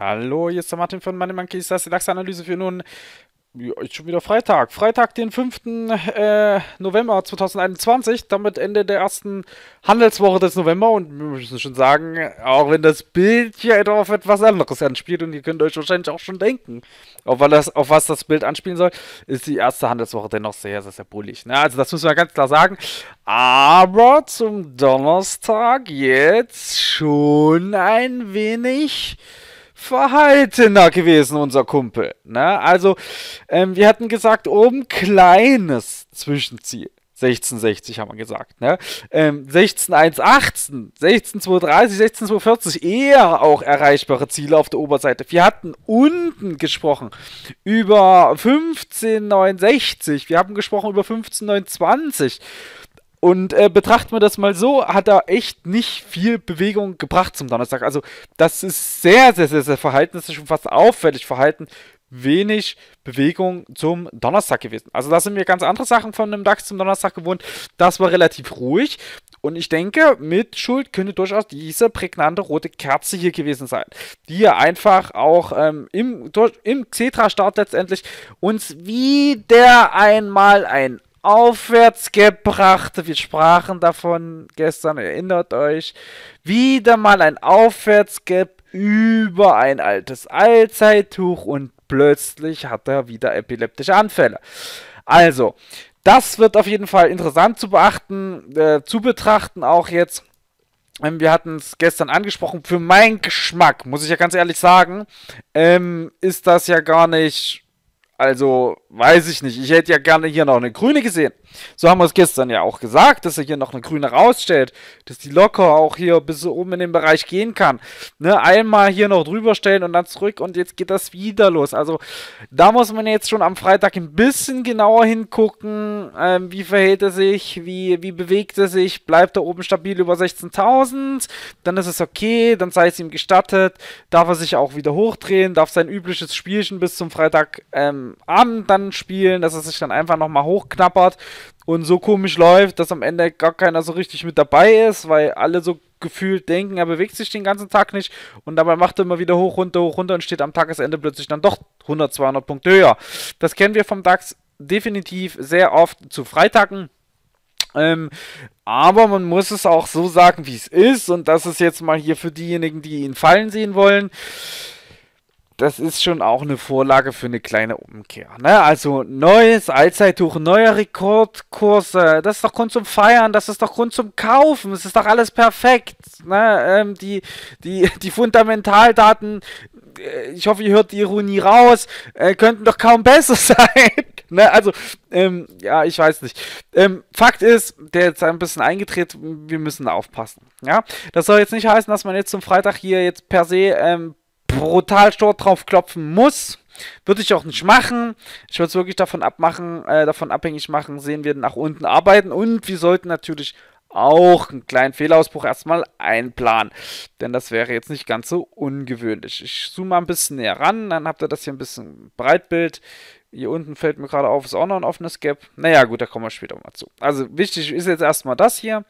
Hallo, hier ist der Martin von Money Monkeys, das ist die DAX-Analyse für nun, ja, ist schon wieder Freitag, Freitag, den 5. Äh, November 2021, damit Ende der ersten Handelswoche des November und wir müssen schon sagen, auch wenn das Bild hier etwa auf etwas anderes anspielt und ihr könnt euch wahrscheinlich auch schon denken, auf, das, auf was das Bild anspielen soll, ist die erste Handelswoche dennoch sehr, sehr, sehr bullig. Ne? Also das müssen wir ganz klar sagen, aber zum Donnerstag jetzt schon ein wenig verhaltener gewesen, unser Kumpel. Ne? Also, ähm, wir hatten gesagt, oben kleines Zwischenziel. 1660 haben wir gesagt, ne? Ähm, 16118, 16230, 16240 eher auch erreichbare Ziele auf der Oberseite. Wir hatten unten gesprochen über 15960, wir haben gesprochen über 15920. Und äh, betrachten wir das mal so, hat er echt nicht viel Bewegung gebracht zum Donnerstag. Also das ist sehr, sehr, sehr, sehr verhalten. Das ist schon fast auffällig verhalten. Wenig Bewegung zum Donnerstag gewesen. Also da sind wir ganz andere Sachen von dem DAX zum Donnerstag gewohnt. Das war relativ ruhig. Und ich denke, mit Schuld könnte durchaus diese prägnante rote Kerze hier gewesen sein, die ja einfach auch ähm, im, durch, im Xetra-Start letztendlich uns wieder einmal ein aufwärts gebracht. Wir sprachen davon gestern, erinnert euch. Wieder mal ein Aufwärtsgap über ein altes Allzeittuch und plötzlich hat er wieder epileptische Anfälle. Also, das wird auf jeden Fall interessant zu beachten, äh, zu betrachten auch jetzt. Ähm, wir hatten es gestern angesprochen. Für meinen Geschmack, muss ich ja ganz ehrlich sagen, ähm, ist das ja gar nicht. Also, Weiß ich nicht. Ich hätte ja gerne hier noch eine grüne gesehen. So haben wir es gestern ja auch gesagt, dass er hier noch eine grüne rausstellt. Dass die locker auch hier bis oben in den Bereich gehen kann. Ne, einmal hier noch drüber stellen und dann zurück und jetzt geht das wieder los. Also da muss man jetzt schon am Freitag ein bisschen genauer hingucken. Ähm, wie verhält er sich? Wie, wie bewegt er sich? Bleibt er oben stabil über 16.000? Dann ist es okay. Dann sei es ihm gestattet. Darf er sich auch wieder hochdrehen? Darf sein übliches Spielchen bis zum Freitagabend ähm, dann anderen Spielen, dass es sich dann einfach nochmal hochknappert und so komisch läuft, dass am Ende gar keiner so richtig mit dabei ist, weil alle so gefühlt denken, er bewegt sich den ganzen Tag nicht und dabei macht er immer wieder hoch, runter, hoch, runter und steht am Tagesende plötzlich dann doch 100, 200 Punkte höher. Das kennen wir vom DAX definitiv sehr oft zu Freitagen. Ähm, aber man muss es auch so sagen, wie es ist und das ist jetzt mal hier für diejenigen, die ihn fallen sehen wollen das ist schon auch eine Vorlage für eine kleine Umkehr. Ne? Also neues Allzeittuch, neuer Rekordkurse, äh, das ist doch Grund zum Feiern, das ist doch Grund zum Kaufen, es ist doch alles perfekt. Ne? Ähm, die, die, die Fundamentaldaten, äh, ich hoffe, ihr hört die Ironie raus, äh, könnten doch kaum besser sein. ne? Also, ähm, ja, ich weiß nicht. Ähm, Fakt ist, der ist ein bisschen eingedreht, wir müssen aufpassen. Ja? Das soll jetzt nicht heißen, dass man jetzt zum Freitag hier jetzt per se ähm, brutal stort drauf klopfen muss. Würde ich auch nicht machen. Ich würde es wirklich davon abmachen, äh, davon abhängig machen, sehen wir nach unten arbeiten. Und wir sollten natürlich auch einen kleinen Fehlausbruch erstmal einplanen. Denn das wäre jetzt nicht ganz so ungewöhnlich. Ich zoome mal ein bisschen näher ran, dann habt ihr das hier ein bisschen Breitbild. Hier unten fällt mir gerade auf, ist auch noch ein offenes Gap. Naja, gut, da kommen wir später mal zu. Also wichtig ist jetzt erstmal das hier.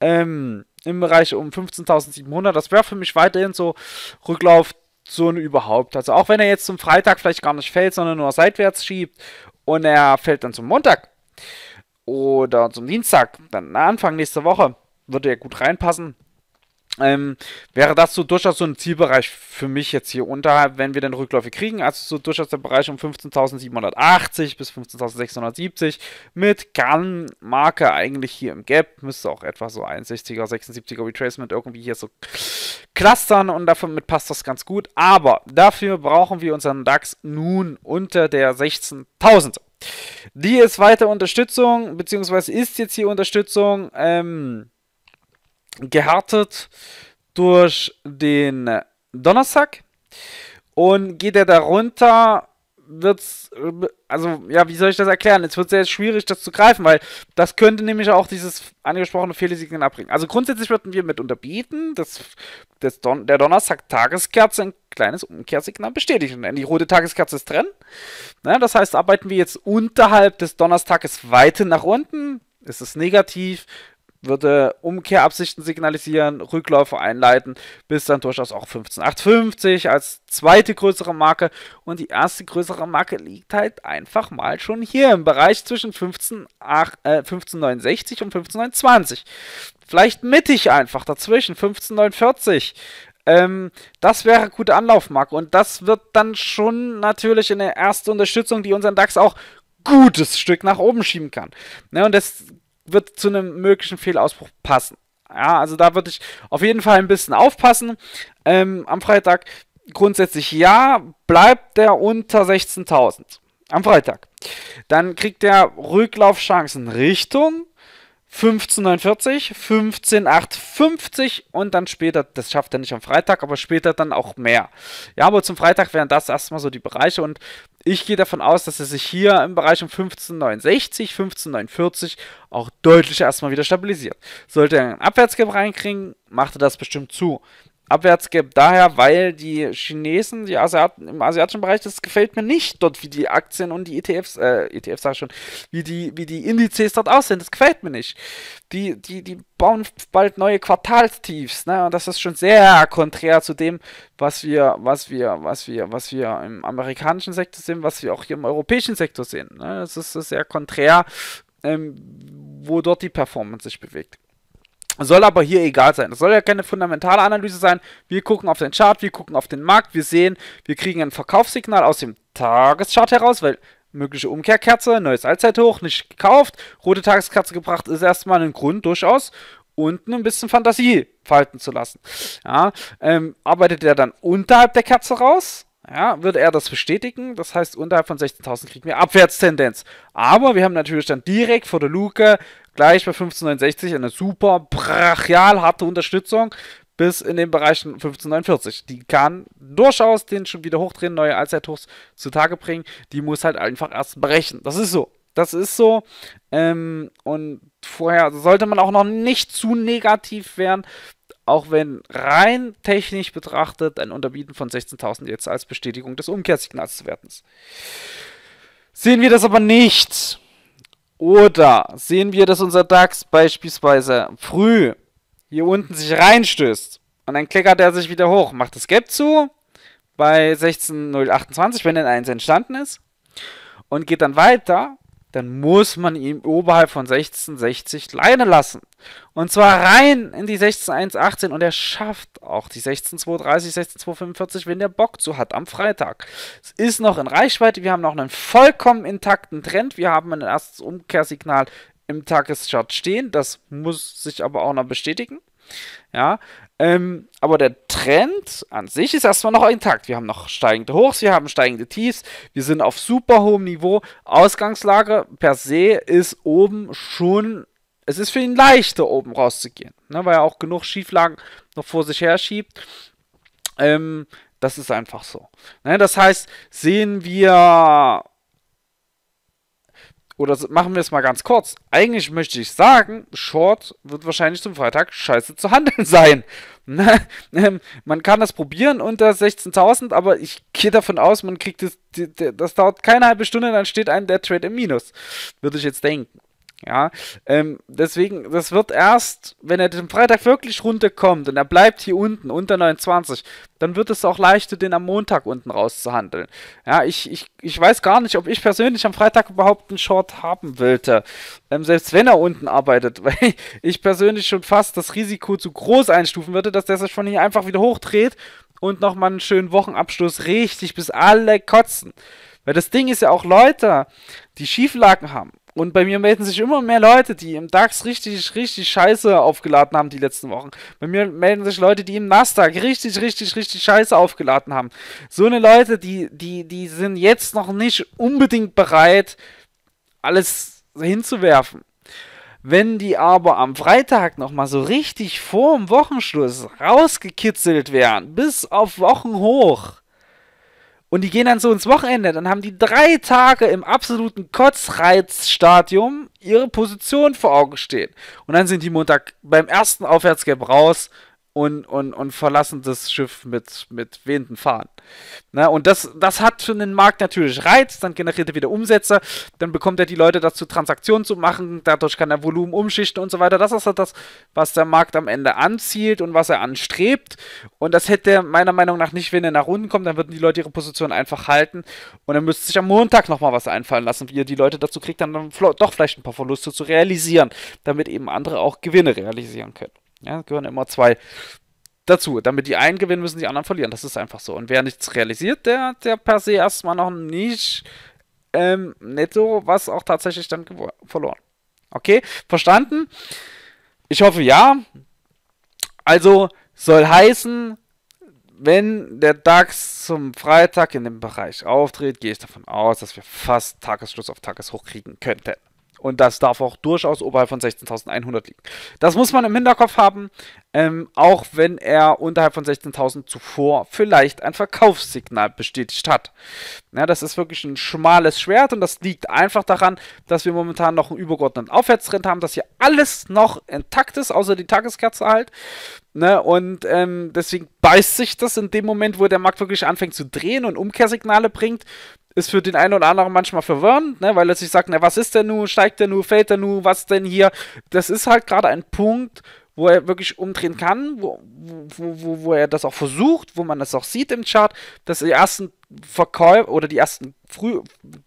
Ähm, Im Bereich um 15.700. Das wäre für mich weiterhin so Rücklauf so ein überhaupt. Also auch wenn er jetzt zum Freitag vielleicht gar nicht fällt, sondern nur seitwärts schiebt und er fällt dann zum Montag oder zum Dienstag, dann Anfang nächste Woche, würde er gut reinpassen ähm, wäre das so durchaus so ein Zielbereich für mich jetzt hier unterhalb, wenn wir dann Rückläufe kriegen. Also so durchaus der Bereich um 15.780 bis 15.670 mit Gun-Marke eigentlich hier im Gap. Müsste auch etwa so 61er, 76er Retracement irgendwie hier so clustern und damit passt das ganz gut. Aber dafür brauchen wir unseren DAX nun unter der 16.000. Die ist weiter Unterstützung, beziehungsweise ist jetzt hier Unterstützung. Ähm, gehärtet durch den Donnerstag und geht er da runter, es, also ja, wie soll ich das erklären? Es wird sehr schwierig, das zu greifen, weil das könnte nämlich auch dieses angesprochene Fehlsignal abbringen. Also grundsätzlich würden wir mit unterbieten, dass, dass Don der Donnerstag-Tageskerze ein kleines Umkehrsignal bestätigen. Denn die rote Tageskerze ist drin. Na, ne, das heißt, arbeiten wir jetzt unterhalb des Donnerstages weiter nach unten. Ist es negativ, würde Umkehrabsichten signalisieren, Rückläufe einleiten, bis dann durchaus auch 15850 als zweite größere Marke. Und die erste größere Marke liegt halt einfach mal schon hier im Bereich zwischen 15, 8, äh, 1569 und 1520. Vielleicht mittig einfach dazwischen, 1549. Ähm, das wäre eine gute Anlaufmarke. Und das wird dann schon natürlich eine erste Unterstützung, die unseren DAX auch gutes Stück nach oben schieben kann. Ne, und das wird zu einem möglichen Fehlausbruch passen. Ja, also da würde ich auf jeden Fall ein bisschen aufpassen. Ähm, am Freitag grundsätzlich ja, bleibt der unter 16.000. Am Freitag. Dann kriegt der Rücklaufchancen Richtung 1549, 15850 und dann später, das schafft er nicht am Freitag, aber später dann auch mehr. Ja, aber zum Freitag wären das erstmal so die Bereiche und ich gehe davon aus, dass er sich hier im Bereich um 15,69, 15,49 auch deutlich erstmal wieder stabilisiert. Sollte er einen Abwärtsgap reinkriegen, macht er das bestimmt zu abwärts gibt. Daher, weil die Chinesen, die Asiaten im asiatischen Bereich, das gefällt mir nicht dort, wie die Aktien und die ETFs, äh, ETFs sag ich schon, wie die, wie die Indizes dort aussehen, das gefällt mir nicht. Die, die, die bauen bald neue Quartalstiefs, ne, und das ist schon sehr konträr zu dem, was wir, was wir, was wir, was wir im amerikanischen Sektor sehen, was wir auch hier im europäischen Sektor sehen, ne, das ist sehr konträr, ähm, wo dort die Performance sich bewegt. Soll aber hier egal sein. Das soll ja keine fundamentale Analyse sein. Wir gucken auf den Chart, wir gucken auf den Markt, wir sehen, wir kriegen ein Verkaufssignal aus dem Tageschart heraus, weil mögliche Umkehrkerze, neues Allzeithoch, nicht gekauft, rote Tageskerze gebracht, ist erstmal ein Grund durchaus. Unten ein bisschen Fantasie falten zu lassen. Ja, ähm, arbeitet er dann unterhalb der Kerze raus, ja, würde er das bestätigen. Das heißt, unterhalb von 16.000 kriegen wir Abwärtstendenz. Aber wir haben natürlich dann direkt vor der Luke gleich bei 1569 eine super brachial harte Unterstützung bis in den Bereichen 1549. Die kann durchaus den schon wieder hochdrehen, neue Allzeithochs zutage bringen. Die muss halt einfach erst brechen. Das ist so. Das ist so. Ähm, und vorher sollte man auch noch nicht zu negativ werden, auch wenn rein technisch betrachtet ein Unterbieten von 16.000 jetzt als Bestätigung des Umkehrsignals zu werten ist. Sehen wir das aber nicht. Oder sehen wir, dass unser DAX beispielsweise früh hier unten sich reinstößt und dann klickert er sich wieder hoch, macht das Gap zu bei 16.028, wenn denn eins entstanden ist und geht dann weiter dann muss man ihn oberhalb von 1660 Leine lassen. Und zwar rein in die 16118 und er schafft auch die 16230, 16245, wenn der Bock zu hat am Freitag. Es ist noch in Reichweite, wir haben noch einen vollkommen intakten Trend, wir haben ein erstes Umkehrsignal im Tageschart stehen, das muss sich aber auch noch bestätigen. Ja, ähm, aber der Trend an sich ist erstmal noch intakt. Wir haben noch steigende Hochs, wir haben steigende Tiefs, wir sind auf super hohem Niveau. Ausgangslage per se ist oben schon, es ist für ihn leichter, oben rauszugehen, ne, weil er auch genug Schieflagen noch vor sich her schiebt. Ähm, das ist einfach so. Ne, das heißt, sehen wir oder machen wir es mal ganz kurz. Eigentlich möchte ich sagen, Short wird wahrscheinlich zum Freitag scheiße zu handeln sein. Ne? Ähm, man kann das probieren unter 16.000, aber ich gehe davon aus, man kriegt das, das dauert keine halbe Stunde, dann steht einem der Trade im Minus. Würde ich jetzt denken. Ja, ähm, deswegen, das wird erst, wenn er den Freitag wirklich runterkommt und er bleibt hier unten, unter 29, dann wird es auch leichter, den am Montag unten rauszuhandeln. Ja, ich, ich, ich weiß gar nicht, ob ich persönlich am Freitag überhaupt einen Short haben wollte. Ähm, selbst wenn er unten arbeitet, weil ich persönlich schon fast das Risiko zu groß einstufen würde, dass der sich von hier einfach wieder hochdreht und nochmal einen schönen Wochenabschluss richtig bis alle kotzen. Weil das Ding ist ja auch Leute, die Schieflagen haben und bei mir melden sich immer mehr Leute, die im DAX richtig, richtig scheiße aufgeladen haben die letzten Wochen. Bei mir melden sich Leute, die im Nasdaq richtig, richtig, richtig scheiße aufgeladen haben. So eine Leute, die, die, die sind jetzt noch nicht unbedingt bereit, alles hinzuwerfen. Wenn die aber am Freitag nochmal so richtig vor dem Wochenschluss rausgekitzelt werden, bis auf Wochen hoch, und die gehen dann so ins Wochenende. Dann haben die drei Tage im absoluten Kotzreizstadium ihre Position vor Augen stehen. Und dann sind die Montag beim ersten Aufwärtsgap raus und, und, und verlassen das Schiff mit, mit wehenden Fahnen. Na, ne? und das, das hat für den Markt natürlich Reiz, dann generiert er wieder Umsätze, dann bekommt er die Leute dazu, Transaktionen zu machen, dadurch kann er Volumen umschichten und so weiter. Das ist halt das, was der Markt am Ende anzielt und was er anstrebt. Und das hätte er meiner Meinung nach nicht, wenn er nach unten kommt, dann würden die Leute ihre Position einfach halten und dann müsste sich am Montag nochmal was einfallen lassen, wie ihr die Leute dazu kriegt, dann doch vielleicht ein paar Verluste zu realisieren, damit eben andere auch Gewinne realisieren können. Ja, gehören immer zwei dazu. Damit die einen gewinnen, müssen die anderen verlieren. Das ist einfach so. Und wer nichts realisiert, der hat ja per se erstmal noch nicht ähm, netto was auch tatsächlich dann verloren. Okay, verstanden? Ich hoffe ja. Also soll heißen, wenn der DAX zum Freitag in dem Bereich auftritt, gehe ich davon aus, dass wir fast Tagesschluss auf Tageshoch kriegen könnten. Und das darf auch durchaus oberhalb von 16.100 liegen. Das muss man im Hinterkopf haben, ähm, auch wenn er unterhalb von 16.000 zuvor vielleicht ein Verkaufssignal bestätigt hat. Ja, das ist wirklich ein schmales Schwert und das liegt einfach daran, dass wir momentan noch einen übergeordneten Aufwärtstrend haben, dass hier alles noch intakt ist, außer die Tageskerze halt. Ne, und ähm, deswegen beißt sich das in dem Moment, wo der Markt wirklich anfängt zu drehen und Umkehrsignale bringt, ist für den einen oder anderen manchmal verwirrend, ne, weil er sich sagt, na, was ist denn nun, steigt der nun, fällt der nun, was denn hier? Das ist halt gerade ein Punkt, wo er wirklich umdrehen kann, wo, wo, wo, wo er das auch versucht, wo man das auch sieht im Chart, dass die ersten Verkäufe oder die ersten Früh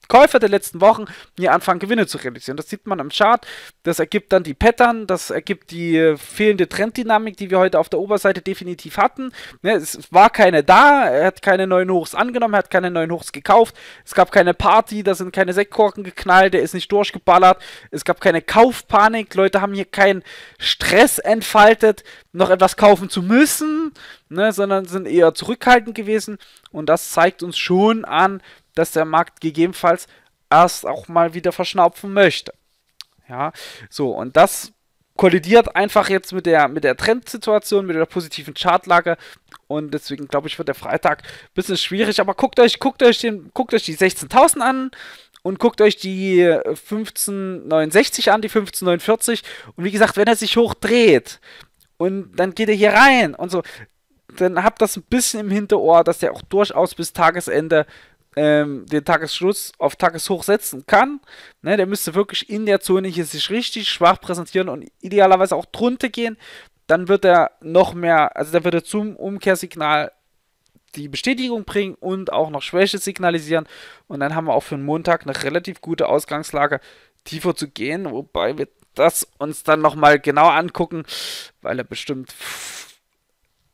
Käufer der letzten Wochen hier anfangen, Gewinne zu realisieren. Das sieht man am Chart. Das ergibt dann die Pattern, das ergibt die äh, fehlende Trenddynamik, die wir heute auf der Oberseite definitiv hatten. Ne, es war keine da, er hat keine neuen Hochs angenommen, er hat keine neuen Hochs gekauft. Es gab keine Party, da sind keine Sektkorken geknallt, er ist nicht durchgeballert. Es gab keine Kaufpanik, Leute haben hier keinen Stress entfaltet, noch etwas kaufen zu müssen, ne, sondern sind eher zurückhaltend gewesen. Und das zeigt uns schon an, dass der Markt gegebenenfalls erst auch mal wieder verschnaupfen möchte. Ja, so und das kollidiert einfach jetzt mit der, mit der Trendsituation, mit der positiven Chartlage. Und deswegen glaube ich, wird der Freitag ein bisschen schwierig. Aber guckt euch, guckt euch, den, guckt euch die 16.000 an und guckt euch die 1569 an, die 1549. Und wie gesagt, wenn er sich hochdreht und dann geht er hier rein und so, dann habt das ein bisschen im Hinterohr, dass der auch durchaus bis Tagesende ähm, den Tagesschluss auf Tageshoch setzen kann. Ne, der müsste wirklich in der Zone hier sich richtig schwach präsentieren und idealerweise auch drunter gehen. Dann wird er noch mehr, also dann wird er zum Umkehrsignal die Bestätigung bringen und auch noch Schwäche signalisieren. Und dann haben wir auch für den Montag eine relativ gute Ausgangslage, tiefer zu gehen, wobei wir das uns dann nochmal genau angucken, weil er bestimmt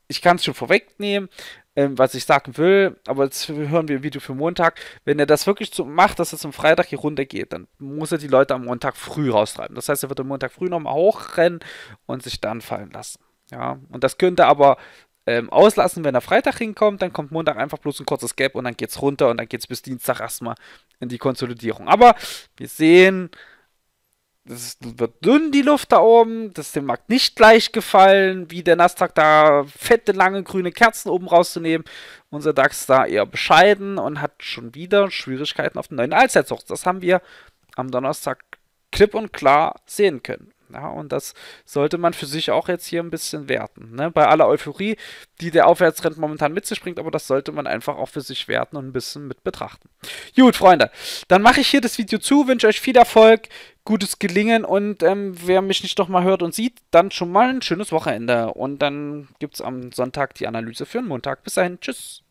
ich kann es schon vorwegnehmen, ähm, was ich sagen will, aber jetzt hören wir ein Video für Montag. Wenn er das wirklich so macht, dass es am Freitag hier runtergeht, dann muss er die Leute am Montag früh raustreiben. Das heißt, er wird am Montag früh nochmal hochrennen und sich dann fallen lassen. Ja, und das könnte aber ähm, auslassen, wenn er Freitag hinkommt, dann kommt Montag einfach bloß ein kurzes Gap und dann geht's runter und dann geht's bis Dienstag erstmal in die Konsolidierung. Aber wir sehen, das wird dünn die Luft da oben, das ist dem Markt nicht gleich gefallen, wie der Nasdaq da fette, lange grüne Kerzen oben rauszunehmen. Unser DAX da eher bescheiden und hat schon wieder Schwierigkeiten auf den neuen Allzeithoch. Das haben wir am Donnerstag klipp und klar sehen können. Ja, und das sollte man für sich auch jetzt hier ein bisschen werten. Ne? Bei aller Euphorie, die der Aufwärtstrend momentan mit sich bringt, aber das sollte man einfach auch für sich werten und ein bisschen mit betrachten. Gut, Freunde, dann mache ich hier das Video zu, wünsche euch viel Erfolg, gutes Gelingen und ähm, wer mich nicht nochmal hört und sieht, dann schon mal ein schönes Wochenende. Und dann gibt es am Sonntag die Analyse für den Montag. Bis dahin, tschüss.